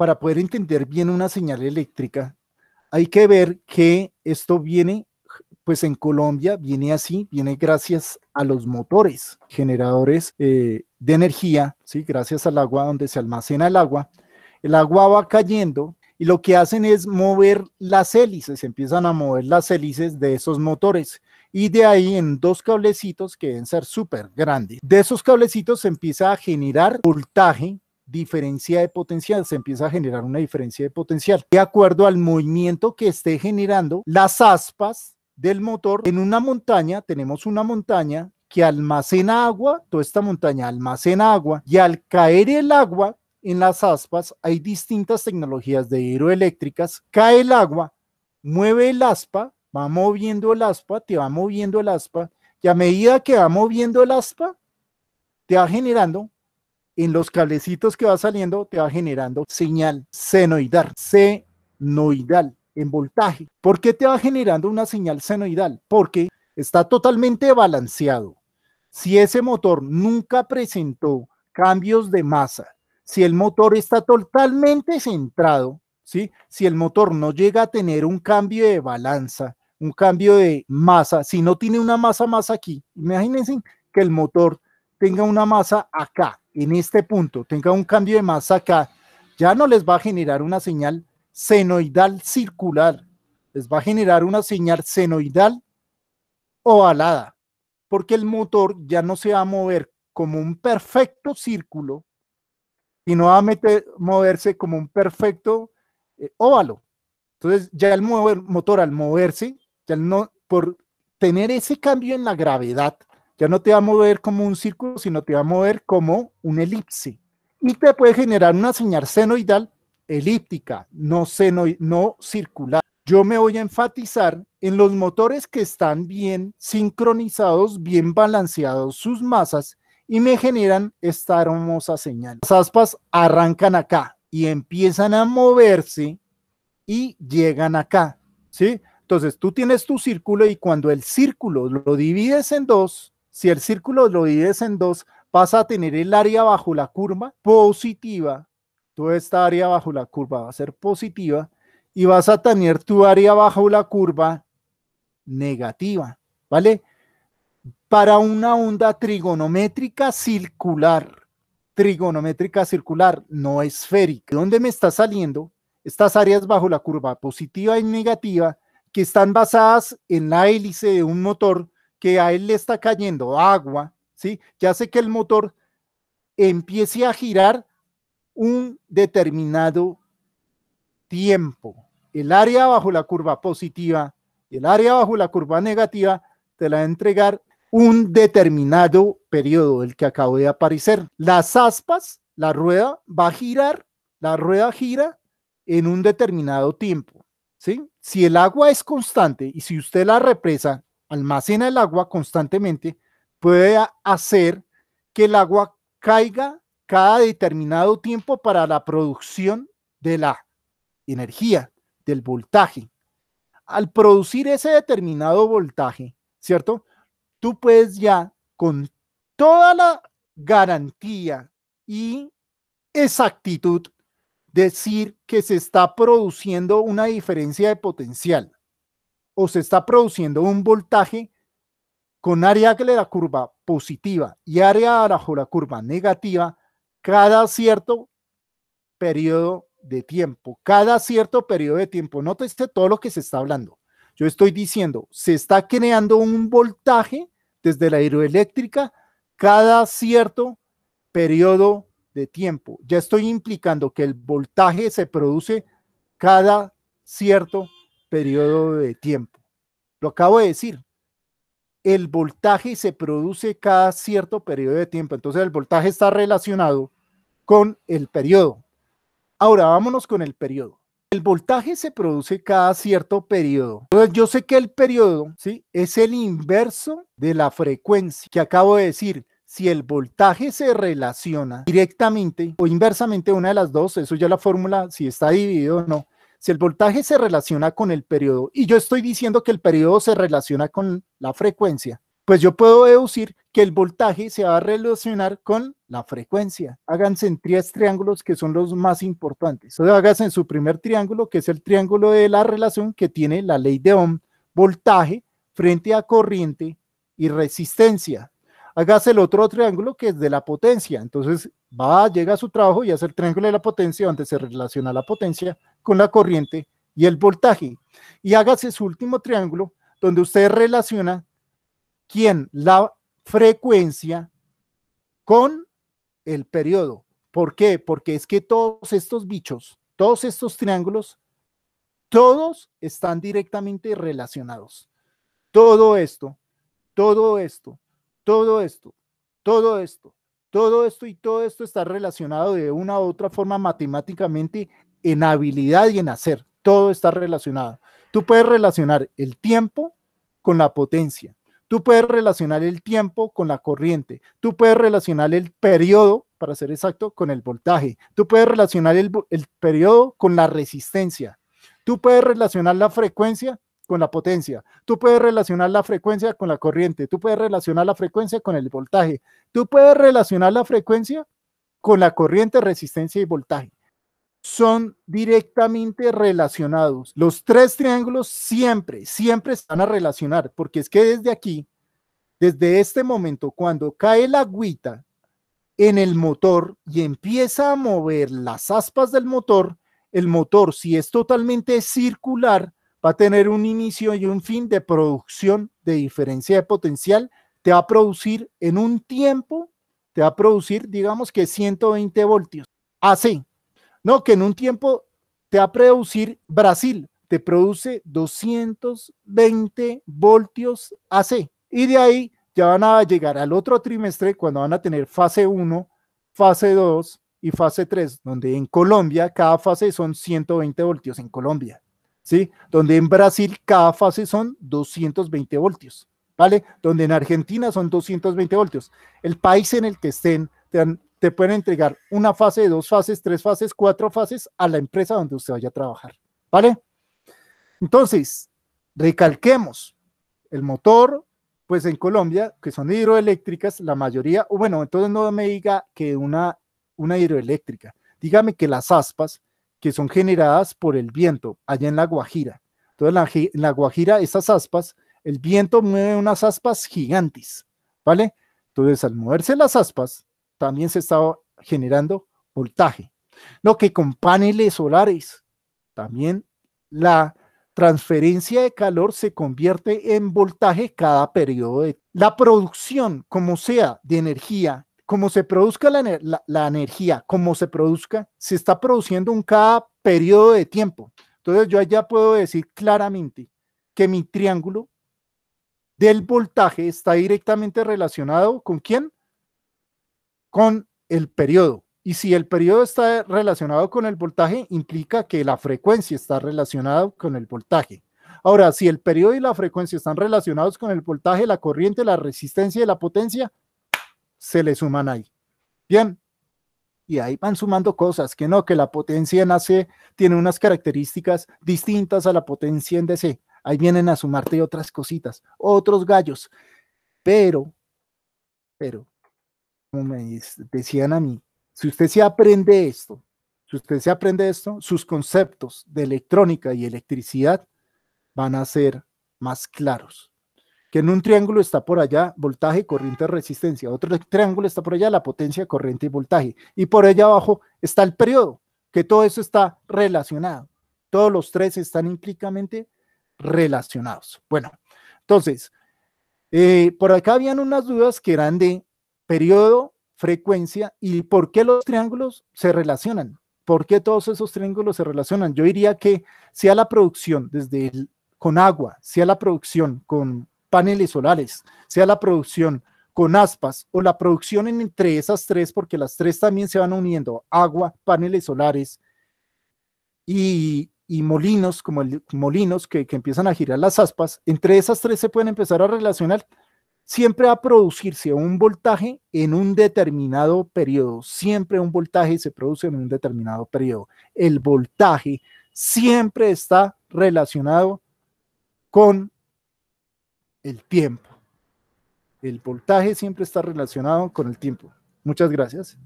para poder entender bien una señal eléctrica, hay que ver que esto viene, pues en Colombia viene así, viene gracias a los motores generadores eh, de energía, ¿sí? gracias al agua donde se almacena el agua. El agua va cayendo y lo que hacen es mover las hélices, empiezan a mover las hélices de esos motores y de ahí en dos cablecitos que deben ser súper grandes. De esos cablecitos se empieza a generar voltaje diferencia de potencial, se empieza a generar una diferencia de potencial de acuerdo al movimiento que esté generando las aspas del motor. En una montaña tenemos una montaña que almacena agua, toda esta montaña almacena agua y al caer el agua en las aspas hay distintas tecnologías de hidroeléctricas, cae el agua, mueve el aspa, va moviendo el aspa, te va moviendo el aspa y a medida que va moviendo el aspa, te va generando en los cablecitos que va saliendo te va generando señal senoidal, senoidal en voltaje. ¿Por qué te va generando una señal senoidal? Porque está totalmente balanceado. Si ese motor nunca presentó cambios de masa, si el motor está totalmente centrado, si el motor no llega a tener un cambio de balanza, un cambio de masa, si no tiene una masa más aquí, imagínense que el motor tenga una masa acá, en este punto tenga un cambio de masa acá, ya no les va a generar una señal senoidal circular, les va a generar una señal senoidal ovalada, porque el motor ya no se va a mover como un perfecto círculo, sino va a meter, moverse como un perfecto eh, óvalo. Entonces ya el motor al moverse, ya no, por tener ese cambio en la gravedad, ya no te va a mover como un círculo, sino te va a mover como un elipse. Y te puede generar una señal senoidal elíptica, no, seno, no circular. Yo me voy a enfatizar en los motores que están bien sincronizados, bien balanceados sus masas y me generan esta hermosa señal. Las aspas arrancan acá y empiezan a moverse y llegan acá, ¿sí? Entonces tú tienes tu círculo y cuando el círculo lo divides en dos, si el círculo lo divides en dos, vas a tener el área bajo la curva positiva. Toda esta área bajo la curva va a ser positiva y vas a tener tu área bajo la curva negativa, ¿vale? Para una onda trigonométrica circular, trigonométrica circular, no esférica. ¿Dónde me está saliendo? Estas áreas bajo la curva positiva y negativa que están basadas en la hélice de un motor que a él le está cayendo agua, ¿sí? Que hace que el motor empiece a girar un determinado tiempo. El área bajo la curva positiva el área bajo la curva negativa te la va a entregar un determinado periodo, el que acabo de aparecer. Las aspas, la rueda va a girar, la rueda gira en un determinado tiempo. ¿sí? Si el agua es constante y si usted la represa almacena el agua constantemente, puede hacer que el agua caiga cada determinado tiempo para la producción de la energía, del voltaje. Al producir ese determinado voltaje, ¿cierto? Tú puedes ya con toda la garantía y exactitud decir que se está produciendo una diferencia de potencial o se está produciendo un voltaje con área que le da curva positiva y área bajo la curva negativa cada cierto periodo de tiempo, cada cierto periodo de tiempo. Nótese todo lo que se está hablando. Yo estoy diciendo, se está creando un voltaje desde la hidroeléctrica cada cierto periodo de tiempo. Ya estoy implicando que el voltaje se produce cada cierto periodo de tiempo. Lo acabo de decir. El voltaje se produce cada cierto periodo de tiempo. Entonces el voltaje está relacionado con el periodo. Ahora vámonos con el periodo. El voltaje se produce cada cierto periodo. Entonces yo sé que el periodo ¿sí? es el inverso de la frecuencia que acabo de decir. Si el voltaje se relaciona directamente o inversamente, una de las dos, eso ya la fórmula, si está dividido o no, si el voltaje se relaciona con el periodo y yo estoy diciendo que el periodo se relaciona con la frecuencia, pues yo puedo deducir que el voltaje se va a relacionar con la frecuencia. Háganse en tres triángulos que son los más importantes. Entonces háganse en su primer triángulo, que es el triángulo de la relación que tiene la ley de Ohm, voltaje frente a corriente y resistencia hágase el otro triángulo que es de la potencia. Entonces va, llega a su trabajo y hace el triángulo de la potencia donde se relaciona la potencia con la corriente y el voltaje. Y hágase su último triángulo donde usted relaciona quién, la frecuencia con el periodo. ¿Por qué? Porque es que todos estos bichos, todos estos triángulos, todos están directamente relacionados. Todo esto, todo esto, todo esto, todo esto, todo esto y todo esto está relacionado de una u otra forma matemáticamente en habilidad y en hacer. Todo está relacionado. Tú puedes relacionar el tiempo con la potencia. Tú puedes relacionar el tiempo con la corriente. Tú puedes relacionar el periodo, para ser exacto, con el voltaje. Tú puedes relacionar el, periodo con la resistencia. Tú puedes relacionar la frecuencia con la potencia, tú puedes relacionar la frecuencia con la corriente, tú puedes relacionar la frecuencia con el voltaje, tú puedes relacionar la frecuencia con la corriente, resistencia y voltaje. Son directamente relacionados. Los tres triángulos siempre, siempre están a relacionar, porque es que desde aquí, desde este momento, cuando cae la agüita en el motor y empieza a mover las aspas del motor, el motor, si es totalmente circular, va a tener un inicio y un fin de producción de diferencia de potencial, te va a producir en un tiempo, te va a producir, digamos que 120 voltios. AC, ah, no, que en un tiempo te va a producir Brasil, te produce 220 voltios AC. Y de ahí ya van a llegar al otro trimestre cuando van a tener fase 1, fase 2 y fase 3, donde en Colombia cada fase son 120 voltios en Colombia. Donde en Brasil cada fase son 220 voltios, ¿vale? Donde en Argentina son 220 voltios. El país en el que estén te, pueden entregar una fase, dos fases, tres fases, cuatro fases a la empresa donde usted vaya a trabajar, ¿vale? Entonces, recalquemos, el motor, pues en Colombia, que son hidroeléctricas, la mayoría, bueno, entonces no me diga que una, una hidroeléctrica, dígame que las aspas que son generadas por el viento allá en la Guajira. Entonces, la, en la Guajira, esas aspas, el viento mueve unas aspas gigantes, ¿vale? Entonces, al moverse las aspas, también se está generando voltaje. Lo que con paneles solares, también la transferencia de calor se convierte en voltaje cada periodo de... La producción, como sea, de energía como se produzca la, energía, como se produzca, se está produciendo en cada periodo de tiempo. Entonces yo ya puedo decir claramente que mi triángulo del voltaje está directamente relacionado con quién? Con el periodo. Y si el periodo está relacionado con el voltaje, implica que la frecuencia está relacionada con el voltaje. Ahora, si el periodo y la frecuencia están relacionados con el voltaje, la corriente, la resistencia y la potencia, se le suman ahí. Bien, y ahí van sumando cosas, que no, que la potencia en AC tiene unas características distintas a la potencia en DC. Ahí vienen a sumarte otras cositas, otros gallos. Pero, pero, como me decían a mí, si usted se aprende esto, si usted se aprende esto, sus conceptos de electrónica y electricidad van a ser más claros que en un triángulo está por allá voltaje, corriente, resistencia, otro triángulo está por allá la potencia, corriente y voltaje, y por allá abajo está el periodo, que todo eso está relacionado. Todos los tres están implícitamente relacionados. Bueno, entonces, eh, por acá habían unas dudas que eran de periodo, frecuencia y por qué los triángulos se relacionan. ¿Por qué todos esos triángulos se relacionan? Yo diría que sea la producción desde el, con agua, sea la producción con paneles solares, sea la producción con aspas o la producción en entre esas tres, porque las tres también se van uniendo, agua, paneles solares y, molinos, como el, molinos que, que empiezan a girar las aspas, entre esas tres se pueden empezar a relacionar siempre a producirse un voltaje en un determinado periodo. Siempre un voltaje se produce en un determinado periodo. El voltaje siempre está relacionado con el tiempo. El voltaje siempre está relacionado con el tiempo. Muchas gracias.